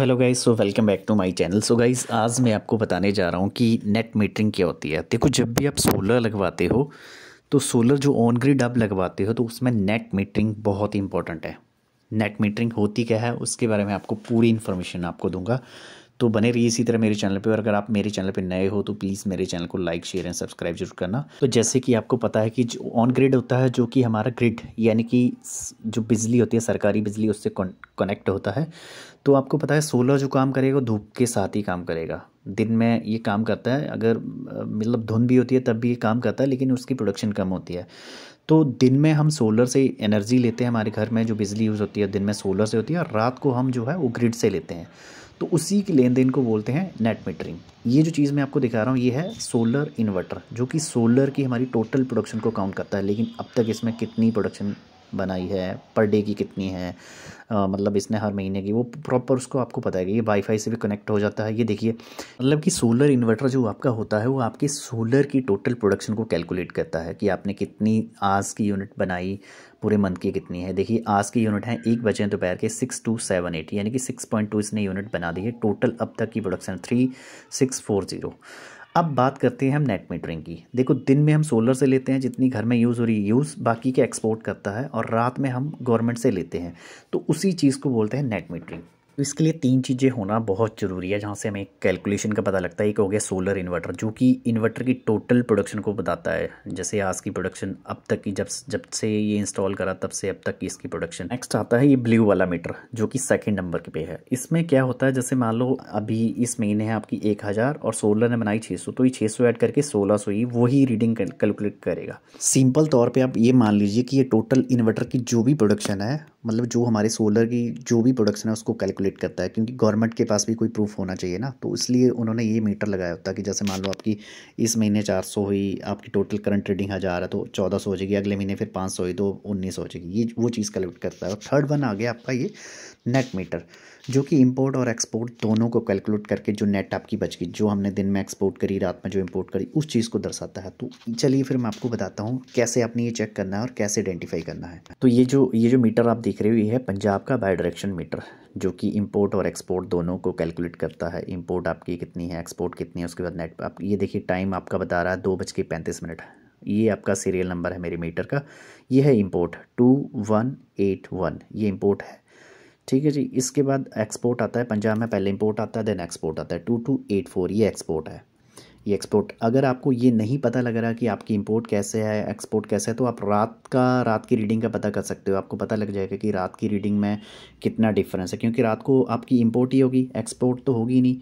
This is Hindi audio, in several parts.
hello guys so welcome back to my channel so guys आज मैं आपको बताने जा रहा हूँ कि नेट मीटरिंग क्या होती है देखो जब भी आप सोलर लगवाते हो तो सोलर जो ऑन ग्रिड आप लगवाते हो तो उसमें नेट मीटरिंग बहुत ही इंपॉर्टेंट है नेट मीटरिंग होती क्या है उसके बारे में आपको पूरी इन्फॉर्मेशन आपको दूंगा तो बने रहिए इसी तरह मेरे चैनल पे और अगर आप मेरे चैनल पे नए हो तो प्लीज़ मेरे चैनल को लाइक शेयर एंड सब्सक्राइब जरूर करना तो जैसे कि आपको पता है कि जो ऑन ग्रिड होता है जो कि हमारा ग्रिड यानी कि जो बिजली होती है सरकारी बिजली उससे कनेक्ट होता है तो आपको पता है सोलर जो काम करेगा धूप के साथ ही काम करेगा दिन में ये काम करता है अगर मतलब धुंध भी होती है तब भी ये काम करता है लेकिन उसकी प्रोडक्शन कम होती है तो दिन में हम सोलर से एनर्जी लेते हैं हमारे घर में जो बिजली यूज़ होती है दिन में सोलर से होती है और रात को हम जो है वो ग्रिड से लेते हैं तो उसी के लेन देन को बोलते हैं नेट मीटरिंग ये जो चीज़ मैं आपको दिखा रहा हूँ ये है सोलर इन्वर्टर जो कि सोलर की हमारी टोटल प्रोडक्शन को काउंट करता है लेकिन अब तक इसमें कितनी प्रोडक्शन बनाई है पर डे की कितनी है आ, मतलब इसने हर महीने की वो प्रॉपर उसको आपको पता है कि ये वाईफाई से भी कनेक्ट हो जाता है ये देखिए मतलब कि सोलर इन्वर्टर जो आपका होता है वो आपके सोलर की टोटल प्रोडक्शन को कैलकुलेट करता है कि आपने कितनी आज की यूनिट बनाई पूरे मंथ की कितनी है देखिए आज की यूनिट है एक बजे दोपहर के सिक्स टू सेवन एट यानी कि सिक्स पॉइंट टू इसने यूनिट बना दी है टोटल अब तक की production three six four zero अब बात करते हैं हम नेट मीटरिंग की देखो दिन में हम सोलर से लेते हैं जितनी घर में यूज़ हो रही यूज़ बाकी के एक्सपोर्ट करता है और रात में हम गवर्नमेंट से लेते हैं तो उसी चीज़ को बोलते हैं नेट मीटरिंग तो इसके लिए तीन चीज़ें होना बहुत ज़रूरी है जहाँ से हमें कैलकुलेशन का पता लगता है एक हो गया सोलर इन्वर्टर जो कि इन्वर्टर की टोटल प्रोडक्शन को बताता है जैसे आज की प्रोडक्शन अब तक की जब जब से ये इंस्टॉल करा तब से अब तक की इसकी प्रोडक्शन नेक्स्ट आता है ये ब्लू वाला मीटर जो कि सेकेंड नंबर पे है इसमें क्या होता है जैसे मान लो अभी इस महीने है आपकी एक हज़ार और सोलर ने बनाई छः तो ये छः सौ ऐड करके सोलह सौ ही वही रीडिंग कैलकुलेट करेगा सिंपल तौर पर आप ये मान लीजिए कि ये टोटल इन्वर्टर की जो भी प्रोडक्शन है मतलब जो हमारे सोलर की जो भी प्रोडक्शन है उसको कैलकुलेट करता है क्योंकि गवर्नमेंट के पास भी कोई प्रूफ होना चाहिए ना तो इसलिए उन्होंने ये मीटर लगाया होता है कि जैसे मान लो आपकी इस महीने 400 हुई आपकी टोटल करंट ट्रेडिंग हज़ार है तो 1400 हो जाएगी अगले महीने फिर 500 हुई तो 1900 हो जाएगी ये वो चीज़ कैलकुलेट करता है और थर्ड वन आ गया आपका ये नेट मीटर जो कि इम्पोर्ट और एक्सपोर्ट दोनों को कैलकुलेट करके जो नेट आपकी बच गई जो हमने दिन में एक्सपोर्ट करी रात में जो इम्पोर्ट करी उस चीज़ को दर्शाता है तो चलिए फिर मैं आपको बताता हूँ कैसे आपने ये चेक करना है और कैसे आइडेंटिफाई करना है तो ये जो ये जो मीटर आप दिख रही हुई है पंजाब का बाई डायरेक्शन मीटर जो कि इंपोर्ट और एक्सपोर्ट दोनों को कैलकुलेट करता है इंपोर्ट आपकी कितनी है एक्सपोर्ट कितनी है उसके बाद नेट आप ये देखिए टाइम आपका बता रहा है दो बज के पैंतीस मिनट ये आपका सीरियल नंबर है मेरे मीटर का ये है import two one eight one ये इंपोर्ट है ठीक है जी इसके बाद एक्सपोर्ट आता है पंजाब में पहले इंपोर्ट आता है देन एक्सपोर्ट आता है टू टू एट फोर ये एक्सपोर्ट है ये एक्सपोर्ट अगर आपको ये नहीं पता लग रहा कि आपकी इंपोर्ट कैसे है एक्सपोर्ट कैसे है तो आप रात का रात की रीडिंग का पता कर सकते हो आपको पता लग जाएगा कि रात की रीडिंग में कितना डिफरेंस है क्योंकि रात को आपकी इम्पोर्ट ही होगी एक्सपोर्ट तो होगी नहीं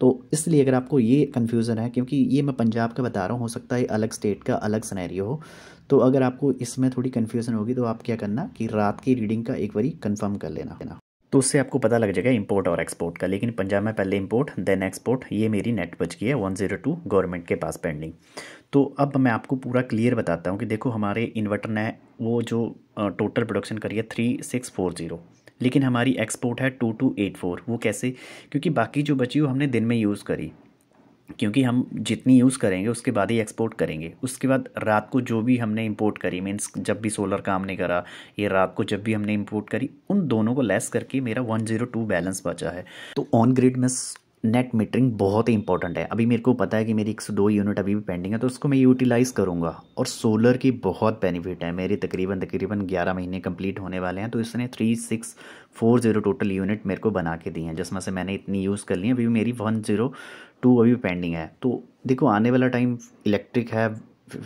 तो इसलिए अगर आपको ये कन्फ्यूज़न है क्योंकि ये मैं पंजाब का बता रहा हूँ हो सकता है अलग स्टेट का अलग सनेरियो हो तो अगर आपको इसमें थोड़ी कन्फ्यूज़न होगी तो आप क्या करना कि रात की रीडिंग का एक बारी कन्फर्म कर लेना तो उससे आपको पता लग जाएगा इंपोर्ट और एक्सपोर्ट का लेकिन पंजाब में पहले इंपोर्ट देन एक्सपोर्ट ये मेरी नेट बच गई है वन जीरो टू गवर्नमेंट के पास पेंडिंग तो अब मैं आपको पूरा क्लियर बताता हूँ कि देखो हमारे इन्वर्टर ने वो जो टोटल प्रोडक्शन करी है थ्री सिक्स फोर जीरो लेकिन हमारी एक्सपोर्ट है टू टू एट फोर वो कैसे क्योंकि बाकी जो बची वो हमने दिन में यूज़ करी क्योंकि हम जितनी यूज़ करेंगे उसके बाद ही एक्सपोर्ट करेंगे उसके बाद रात को जो भी हमने इंपोर्ट करी मीन्स जब भी सोलर काम नहीं करा ये रात को जब भी हमने इंपोर्ट करी उन दोनों को लेस करके मेरा 102 बैलेंस बचा है तो ऑन ग्रिड में नेट मीटरिंग बहुत ही इंपॉर्टेंट है अभी मेरे को पता है कि मेरी एक सौ दो यूनिट अभी भी पेंडिंग है तो उसको मैं यूटिलाइज़ करूँगा और सोलर की बहुत बेनिफिट है मेरे तकरीबन तकरीबन ग्यारह महीने कंप्लीट होने वाले हैं तो इसने three six four zero total unit मेरे को बना के दी हैं जिसमें से मैंने इतनी यूज़ कर ली है अभी मेरी वन ज़ीरो टू अभी पेंडिंग है तो देखो आने वाला टाइम इलेक्ट्रिक है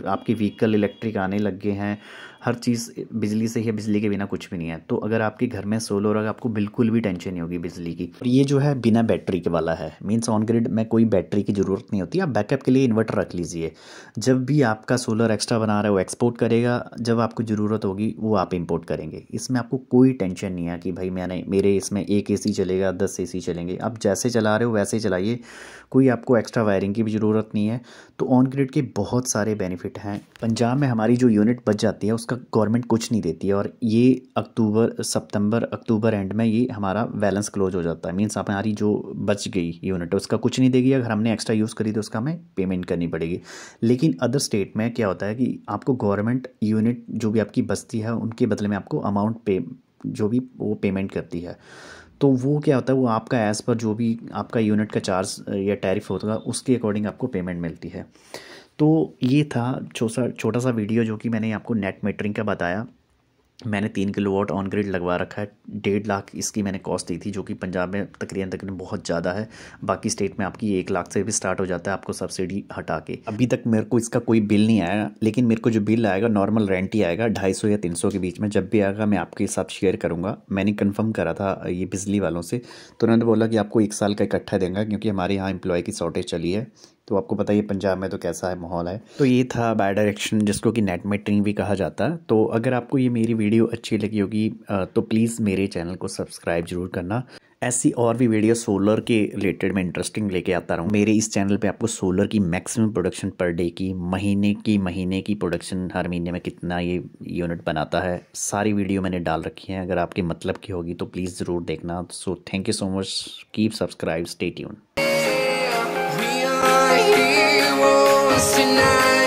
आपके व्हीकल इलेक्ट्रिक आने लग गए हैं हर चीज़ बिजली से ही है बिजली के बिना कुछ भी नहीं है तो अगर आपके घर में सोलर होगा आपको बिल्कुल भी टेंशन नहीं होगी बिजली की और ये जो है बिना बैटरी के वाला है मीन्स ऑन ग्रिड में कोई बैटरी की ज़रूरत नहीं होती आप बैकअप के लिए इन्वर्टर रख लीजिए जब भी आपका सोलर एक्स्ट्रा बना रहा है वो एक्सपोर्ट करेगा जब आपको ज़रूरत होगी वो आप इम्पोर्ट करेंगे इसमें आपको कोई टेंशन नहीं है कि भाई मैंने मेरे इसमें एक ए चलेगा दस ए चलेंगे आप जैसे चला रहे हो वैसे चलाइए कोई आपको एक्स्ट्रा वायरिंग की भी ज़रूरत नहीं है तो ऑन ग्रिड के बहुत सारे बेनिफिट हैं पंजाब में हमारी जो यूनिट बच जाती है उसका का गवर्नमेंट कुछ नहीं देती है और ये अक्टूबर सितंबर अक्टूबर एंड में ये हमारा बैलेंस क्लोज हो जाता है मीन्स हमारी जो बच गई यूनिट उसका कुछ नहीं देगी अगर हमने एक्स्ट्रा यूज़ करी तो उसका हमें पेमेंट करनी पड़ेगी लेकिन अदर स्टेट में क्या होता है कि आपको गवर्नमेंट यूनिट जो भी आपकी बस्ती है उनके बदले में आपको अमाउंट पे जो भी वो पेमेंट करती है तो वो क्या होता है वो आपका एज़ पर जो भी आपका यूनिट का चार्ज या टैरिफ होता है उसके अकॉर्डिंग आपको पेमेंट मिलती है तो ये था छोटा छोटा सा वीडियो जो कि मैंने आपको नेट मीटरिंग का बताया मैंने तीन किलो वॉट ऑन ग्रिड लगवा रखा है डेढ़ लाख इसकी मैंने कॉस्ट दी थी जो कि पंजाब में तकरीबन तकरीबन बहुत ज़्यादा है बाकी स्टेट में आपकी एक लाख से भी स्टार्ट हो जाता है आपको सब्सिडी हटा के अभी तक मेरे को इसका कोई बिल नहीं आया लेकिन मेरे को जो बिल आएगा नॉर्मल रेंट ही आएगा ढाई सौ या तीन सौ के बीच में जब भी आएगा मैं आपके साथ शेयर करूँगा मैंने कन्फर्म करा था ये बिजली वालों से तो उन्होंने बोला कि आपको एक साल का इकट्ठा देंगे क्योंकि हमारे यहाँ एम्प्लॉय की शॉर्टेज चली है तो आपको पता ही पंजाब में तो कैसा है माहौल है तो ये था बाय डायरेक्शन जिसको कि नेट मेटरिंग भी कहा जाता है तो अगर आपको ये मेरी वीडियो अच्छी लगी होगी तो प्लीज़ मेरे चैनल को सब्सक्राइब जरूर करना ऐसी और भी वीडियो सोलर के रिलेटेड में इंटरेस्टिंग लेके आता रहूँ मेरे इस चैनल पे आपको सोलर की मैक्सिमम प्रोडक्शन पर डे की महीने की महीने की प्रोडक्शन हर महीने में कितना ये यूनिट बनाता है सारी वीडियो मैंने डाल रखी है अगर आपके मतलब की होगी तो प्लीज़ ज़रूर देखना so thank you so much keep subscribe stay tune promise tonight